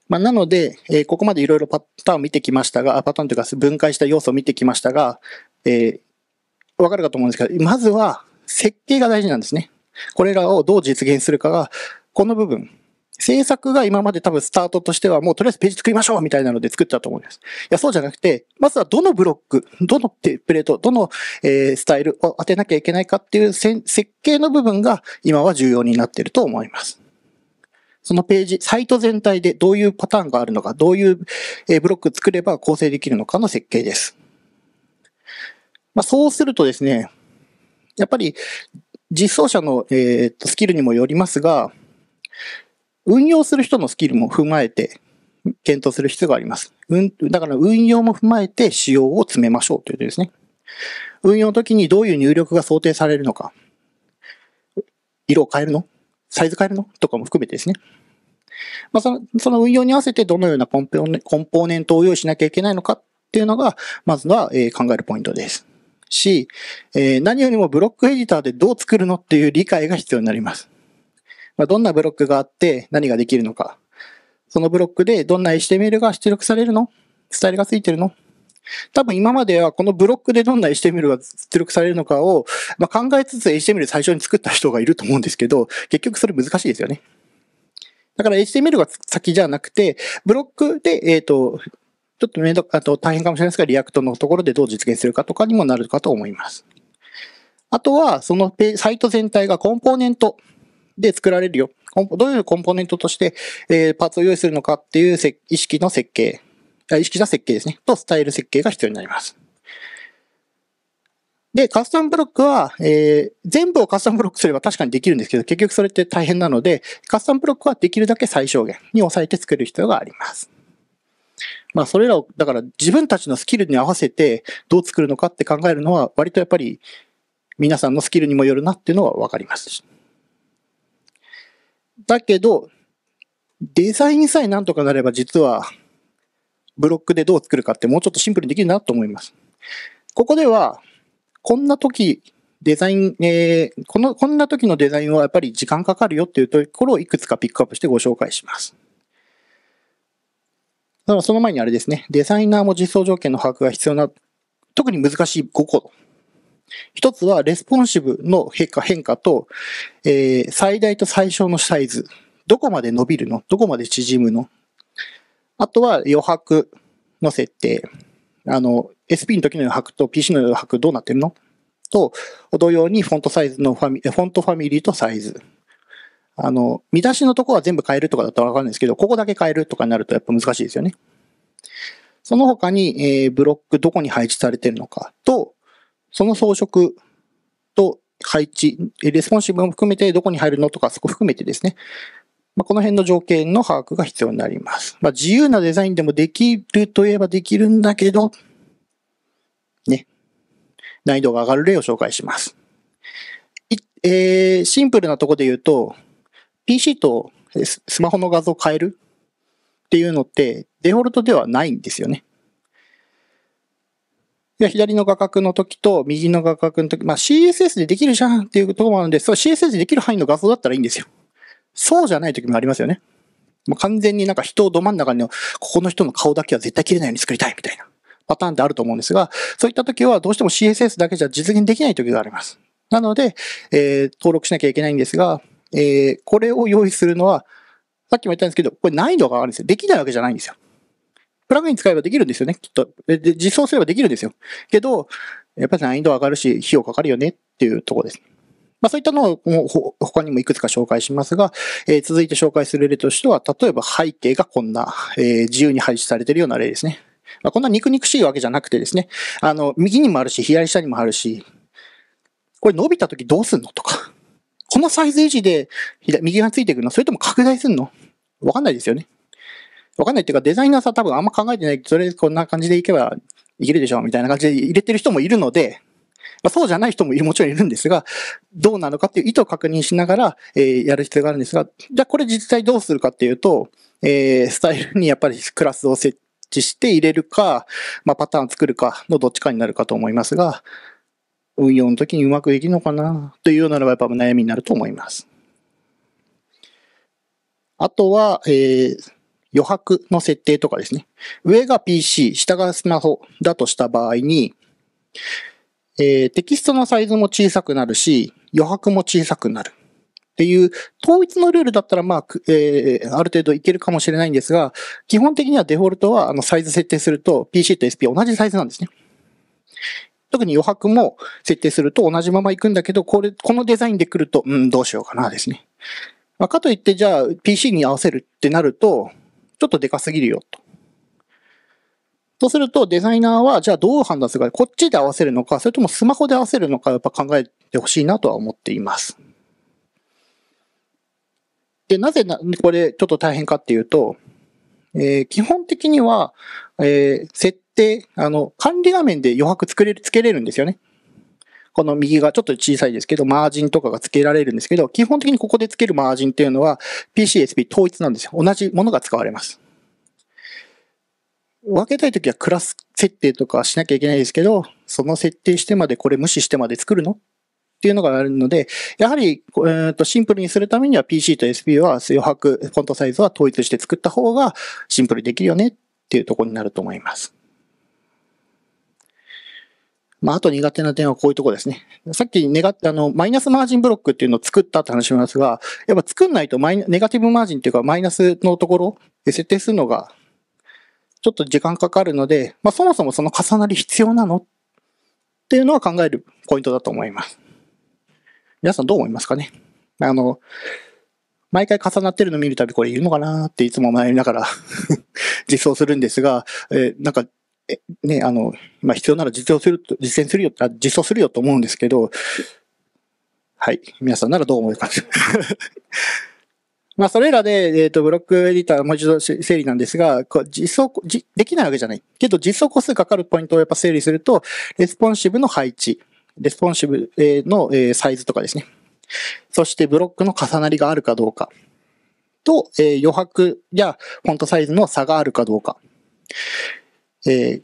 まあ、なので、えー、ここまでいろいろパターンを見てきましたが、パターンというか分解した要素を見てきましたが、えー、わかるかと思うんですけど、まずは設計が大事なんですね。これらをどう実現するかが、この部分、制作が今まで多分スタートとしてはもうとりあえずページ作りましょうみたいなので作ったと思います。いや、そうじゃなくて、まずはどのブロック、どのテプレート、どの、えー、スタイルを当てなきゃいけないかっていう設計の部分が今は重要になっていると思います。そのページ、サイト全体でどういうパターンがあるのか、どういうブロック作れば構成できるのかの設計です。まあ、そうするとですね、やっぱり実装者の、えー、スキルにもよりますが、運用する人のスキルも踏まえて検討する必要があります。だから運用も踏まえて仕様を詰めましょうということですね。運用の時にどういう入力が想定されるのか、色を変えるのサイズ変えるのとかも含めてですね。まあ、そのその運用に合わせてどのようなコンポーネントを用意しなきゃいけないのかっていうのが、まずは、え考えるポイントです。し、え何よりもブロックエディターでどう作るのっていう理解が必要になります。まどんなブロックがあって何ができるのか、そのブロックでどんな HTML が出力されるのスタイルがついてるの多分今まではこのブロックでどんな HTML が出力されるのかを、ま考えつつ HTML 最初に作った人がいると思うんですけど、結局それ難しいですよね。だから HTML が先じゃなくて、ブロックで、えっ、と、ちょっとめんどあと大変かもしれないですが、リアクトのところでどう実現するかとかにもなるかと思います。あとは、そのサイト全体がコンポーネントで作られるよ。どういうコンポーネントとして、えー、パーツを用意するのかっていう意識の設計、意識した設計ですね。とスタイル設計が必要になります。で、カスタムブロックは、えー、全部をカスタムブロックすれば確かにできるんですけど、結局それって大変なので、カスタムブロックはできるだけ最小限に抑えて作る必要があります。まあ、それらを、だから自分たちのスキルに合わせてどう作るのかって考えるのは、割とやっぱり皆さんのスキルにもよるなっていうのはわかります。だけど、デザインさえなんとかなれば実は、ブロックでどう作るかってもうちょっとシンプルにできるなと思います。ここでは、こんな時、デザイン、えー、この、こんな時のデザインはやっぱり時間かかるよっていうところをいくつかピックアップしてご紹介します。だその前にあれですね、デザイナーも実装条件の把握が必要な、特に難しい5個一つは、レスポンシブの変化変化と、えー、最大と最小のサイズ。どこまで伸びるのどこまで縮むのあとは、余白の設定。あの、SP の時の余白と PC の余白どうなってるのと、同様にフォントサイズのファミ、フォントファミリーとサイズ。あの、見出しのところは全部変えるとかだったらわかるんですけど、ここだけ変えるとかになるとやっぱ難しいですよね。その他に、えー、ブロックどこに配置されてるのかと、その装飾と配置、レスポンシブも含めてどこに入るのとか、そこ含めてですね、まあ、この辺の条件の把握が必要になります。まあ、自由なデザインでもできるといえばできるんだけど、ね、難易度が上がる例を紹介します。えー、シンプルなとこで言うと、PC とスマホの画像を変えるっていうのって、デフォルトではないんですよね。左の画角の時と右の画角の時、まあ CSS でできるじゃんっていうところもあるんで、その CSS でできる範囲の画像だったらいいんですよ。そうじゃない時もありますよね。もう完全になんか人をど真ん中に、ここの人の顔だけは絶対切れないように作りたいみたいなパターンってあると思うんですが、そういった時はどうしても CSS だけじゃ実現できない時があります。なので、えー、登録しなきゃいけないんですが、えー、これを用意するのは、さっきも言ったんですけど、これ難易度が上がるんですよ。できないわけじゃないんですよ。プラグイン使えばできるんですよね、きっと。で、実装すればできるんですよ。けど、やっぱり難易度上がるし、費用かかるよねっていうとこです。まあ、そういったのを他にもいくつか紹介しますが、えー、続いて紹介する例としては、例えば背景がこんな、えー、自由に配置されているような例ですね。まあ、こんな肉肉しいわけじゃなくてですね、あの、右にもあるし、左下にもあるし、これ伸びた時どうすんのとか、このサイズ維持で右側ついていくのそれとも拡大すんのわかんないですよね。わかんないっていうか、デザイナーさん多分あんま考えてない、それこんな感じでいけばいけるでしょ、みたいな感じで入れてる人もいるので、まあ、そうじゃない人ももちろんいるんですが、どうなのかっていう意図を確認しながら、えー、やる必要があるんですが、じゃあこれ実際どうするかっていうと、えー、スタイルにやっぱりクラスを設置して入れるか、まあ、パターンを作るかのどっちかになるかと思いますが、運用の時にうまくできるのかなというようなのがやっぱ悩みになると思います。あとは、えー、余白の設定とかですね。上が PC、下がスマホだとした場合に、えー、テキストのサイズも小さくなるし、余白も小さくなる。っていう、統一のルールだったら、まあ、えー、ある程度いけるかもしれないんですが、基本的にはデフォルトは、あの、サイズ設定すると、PC と SP 同じサイズなんですね。特に余白も設定すると同じままいくんだけど、これ、このデザインで来ると、うん、どうしようかなですね。まあ、かといって、じゃあ、PC に合わせるってなると、ちょっとでかすぎるよと。そうすると、デザイナーは、じゃあどう判断するか、こっちで合わせるのか、それともスマホで合わせるのか、やっぱ考えてほしいなとは思っています。で、なぜな、これちょっと大変かっていうと、えー、基本的には、えー、設定、あの、管理画面で余白作れる、つけれるんですよね。この右がちょっと小さいですけど、マージンとかが付けられるんですけど、基本的にここで付けるマージンっていうのは PCSP 統一なんですよ。同じものが使われます。分けたいときはクラス設定とかしなきゃいけないですけど、その設定してまでこれ無視してまで作るのっていうのがあるので、やはり、えー、とシンプルにするためには PC と SP は余白、フォントサイズは統一して作った方がシンプルにできるよねっていうところになると思います。まあ、あと苦手な点はこういうとこですね。さっき願って、あの、マイナスマージンブロックっていうのを作ったって話しますが、やっぱ作んないとマイネガティブマージンっていうか、マイナスのところで設定するのが、ちょっと時間かかるので、まあ、そもそもその重なり必要なのっていうのは考えるポイントだと思います。皆さんどう思いますかねあの、毎回重なってるの見るたびこれいるのかなっていつも迷いながら 実装するんですが、えー、なんかね、あの、まあ、必要なら実用すると、実践するよ、あ、実装するよと思うんですけど、はい。皆さんならどう思います まあ、それらで、えっ、ー、と、ブロックエディター、もう一度整理なんですが、こう実装じ、できないわけじゃない。けど、実装個数かかるポイントをやっぱ整理すると、レスポンシブの配置、レスポンシブのサイズとかですね。そして、ブロックの重なりがあるかどうか。と、え余白やフォントサイズの差があるかどうか。えー、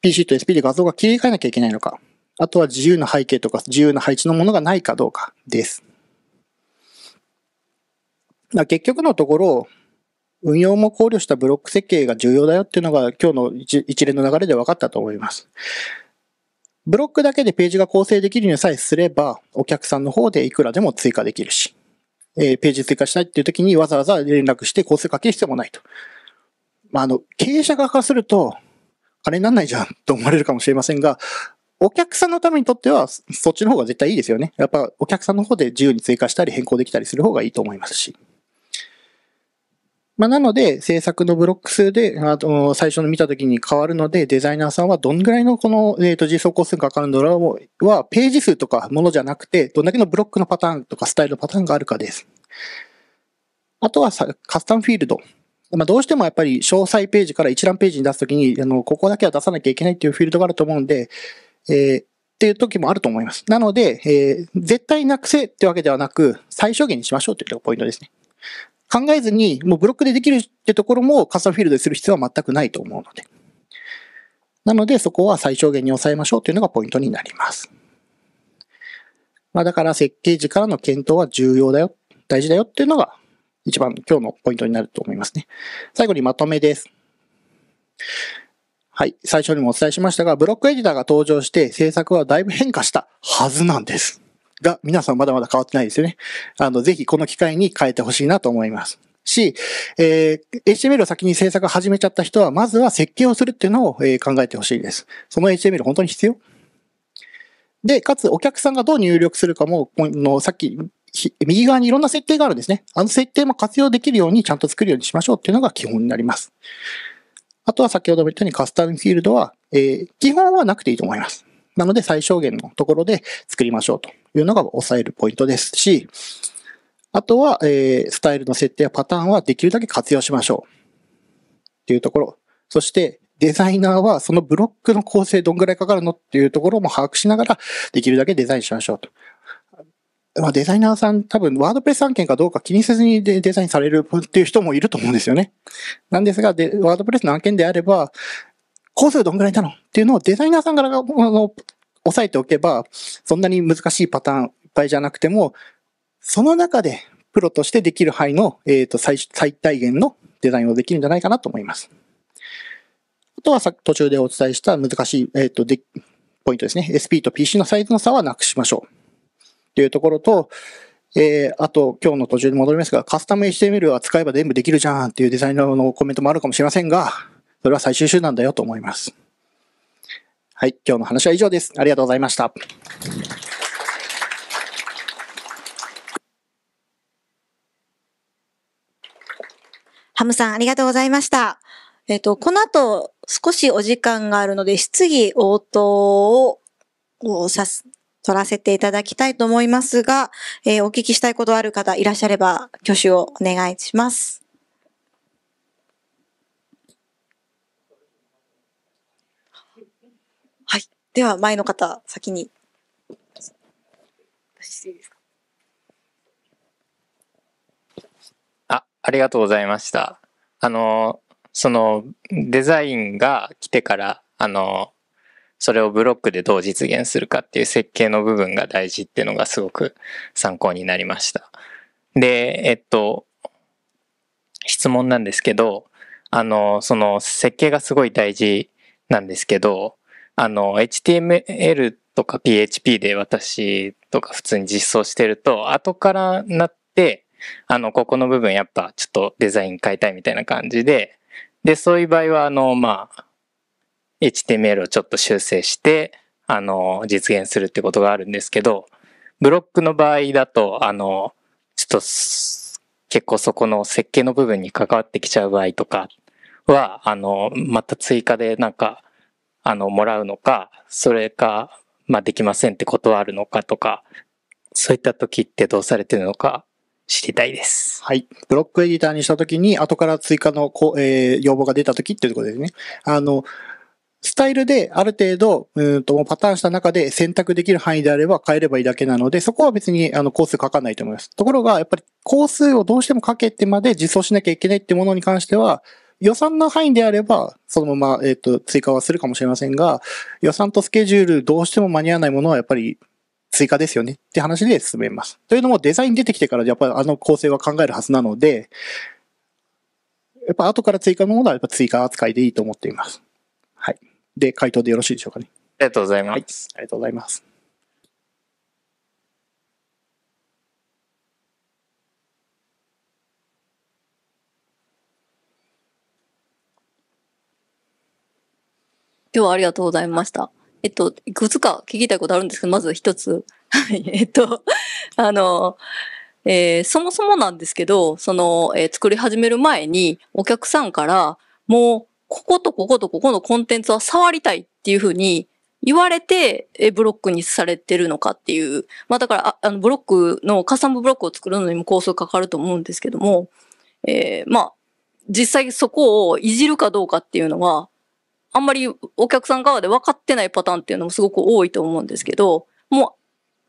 PC と SP で画像が切り替えなきゃいけないのか、あとは自由な背景とか自由な配置のものがないかどうかです。まあ、結局のところ、運用も考慮したブロック設計が重要だよっていうのが今日の一連の流れで分かったと思います。ブロックだけでページが構成できるようにさえすれば、お客さんの方でいくらでも追加できるし、えー、ページ追加したいっていう時にわざわざ連絡して構成かける必要もないと。まあ、あの、経営者化すると、金になんないじゃんと思われるかもしれませんが、お客さんのためにとっては、そっちの方が絶対いいですよね。やっぱお客さんの方で自由に追加したり変更できたりする方がいいと思いますし。まあ、なので、制作のブロック数で、あの、最初の見た時に変わるので、デザイナーさんはどんぐらいのこの、えっ、ー、と、実装ー数がかかるのかは、ページ数とかものじゃなくて、どんだけのブロックのパターンとかスタイルのパターンがあるかです。あとはカスタムフィールドまあ、どうしてもやっぱり詳細ページから一覧ページに出すときに、あの、ここだけは出さなきゃいけないっていうフィールドがあると思うんで、えー、っていう時もあると思います。なので、えー、絶対なくせってわけではなく、最小限にしましょうっていうのがポイントですね。考えずに、もうブロックでできるってところもカスタムフィールドにする必要は全くないと思うので。なので、そこは最小限に抑えましょうというのがポイントになります。まあ、だから設計時からの検討は重要だよ、大事だよっていうのが一番今日のポイントになると思いますね。最後にまとめです。はい。最初にもお伝えしましたが、ブロックエディターが登場して制作はだいぶ変化したはずなんです。が、皆さんまだまだ変わってないですよね。あの、ぜひこの機会に変えてほしいなと思います。し、えー、HTML を先に制作を始めちゃった人は、まずは設計をするっていうのを、えー、考えてほしいです。その HTML 本当に必要で、かつお客さんがどう入力するかも、このさっき右側にいろんな設定があるんですね。あの設定も活用できるようにちゃんと作るようにしましょうっていうのが基本になります。あとは先ほども言ったようにカスタムフィールドは、えー、基本はなくていいと思います。なので最小限のところで作りましょうというのが抑えるポイントですし、あとは、えー、スタイルの設定やパターンはできるだけ活用しましょうっていうところ。そして、デザイナーはそのブロックの構成どんぐらいかかるのっていうところも把握しながらできるだけデザインしましょうと。まあ、デザイナーさん多分ワードプレス案件かどうか気にせずにデザインされるっていう人もいると思うんですよね。なんですが、ワードプレスの案件であれば、工数どんぐらいなのっていうのをデザイナーさんからあの押さえておけば、そんなに難しいパターンいっぱいじゃなくても、その中でプロとしてできる範囲の、えーと、最最大限のデザインをできるんじゃないかなと思います。あとはさ途中でお伝えした難しい、えーと、とでポイントですね。SP と PC のサイズの差はなくしましょう。っていうところと、えー、あと、今日の途中に戻りますが、カスタム HTML は使えば全部できるじゃんっていうデザイナーのコメントもあるかもしれませんが、それは最終手段だよと思います。はい、今日の話は以上です。ありがとうございました。ハムさん、ありがとうございました。えっ、と、この後、少しお時間があるので、質疑応答をさす、取らせていただきたいと思いますが、えー、お聞きしたいことある方いらっしゃれば挙手をお願いします。はい。では、前の方、先に。あ、ありがとうございました。あの、その、デザインが来てから、あの、それをブロックでどう実現するかっていう設計の部分が大事っていうのがすごく参考になりました。で、えっと、質問なんですけど、あの、その設計がすごい大事なんですけど、あの、HTML とか PHP で私とか普通に実装してると、後からなって、あの、ここの部分やっぱちょっとデザイン変えたいみたいな感じで、で、そういう場合は、あの、まあ、HTML をちょっと修正して、あの、実現するってことがあるんですけど、ブロックの場合だと、あの、ちょっと、結構そこの設計の部分に関わってきちゃう場合とかは、あの、また追加でなんか、あの、もらうのか、それか、まあ、できませんって断るのかとか、そういった時ってどうされてるのか知りたいです。はい。ブロックエディターにした時に、後から追加のこ、えー、要望が出た時っていうところですね。あの、スタイルである程度、うんと、パターンした中で選択できる範囲であれば変えればいいだけなので、そこは別にあの、コース書かないと思います。ところが、やっぱりコースをどうしても書けてまで実装しなきゃいけないってものに関しては、予算の範囲であれば、そのまま、えっ、ー、と、追加はするかもしれませんが、予算とスケジュールどうしても間に合わないものはやっぱり追加ですよねって話で進めます。というのもデザイン出てきてからやっぱりあの構成は考えるはずなので、やっぱ後から追加のものはやっぱ追加扱いでいいと思っています。で回答でよろしいでしょうかね。ありがとうございます。はい、ありがとうございます。今日はありがとうございました。えっと、いくつか聞きたいことあるんですけど、まず一つ。はい、えっと、あの、えー、そもそもなんですけど、その、えー、作り始める前に、お客さんから、もうこことこことここのコンテンツは触りたいっていうふうに言われて、え、ブロックにされてるのかっていう。まあだから、あの、ブロックの、カスタムブロックを作るのにもコ数かかると思うんですけども、えー、まあ、実際そこをいじるかどうかっていうのは、あんまりお客さん側で分かってないパターンっていうのもすごく多いと思うんですけど、もう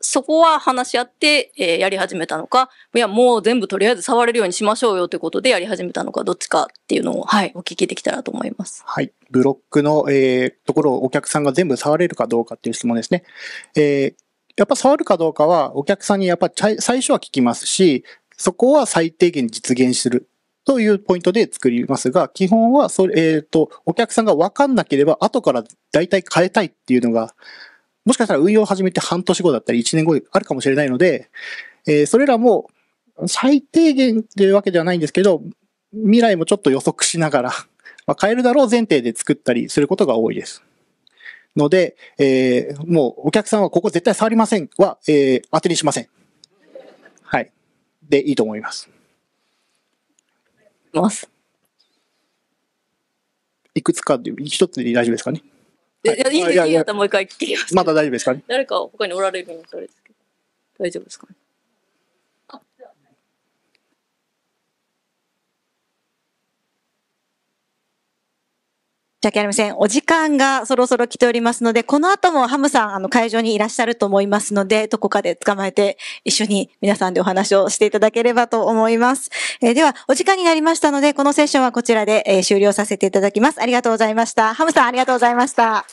そこは話し合って、えー、やり始めたのか、いや、もう全部とりあえず触れるようにしましょうよということでやり始めたのか、どっちかっていうのを、はい、お聞きできたらと思います。はい。ブロックの、えー、ところをお客さんが全部触れるかどうかっていう質問ですね。えー、やっぱ触るかどうかは、お客さんにやっぱ最初は聞きますし、そこは最低限実現するというポイントで作りますが、基本はそれ、えっ、ー、と、お客さんが分かんなければ、後から大体変えたいっていうのが、もしかしたら運用を始めて半年後だったり1年後あるかもしれないので、えー、それらも最低限というわけではないんですけど、未来もちょっと予測しながら、まあ、変えるだろう前提で作ったりすることが多いです。ので、えー、もうお客さんはここ絶対触りませんは、えー、当てにしません。はい。で、いいと思います。ます。いくつかで、一つで大丈夫ですかね。はい、いや、いいです。いいよ。もう一回聞きます。まだ大丈夫ですか、ね、誰か他におられるど。大丈夫ですかねじゃあ、ありません。お時間がそろそろ来ておりますので、この後もハムさん、あの、会場にいらっしゃると思いますので、どこかで捕まえて、一緒に皆さんでお話をしていただければと思います。えー、では、お時間になりましたので、このセッションはこちらで、えー、終了させていただきます。ありがとうございました。ハムさん、ありがとうございました。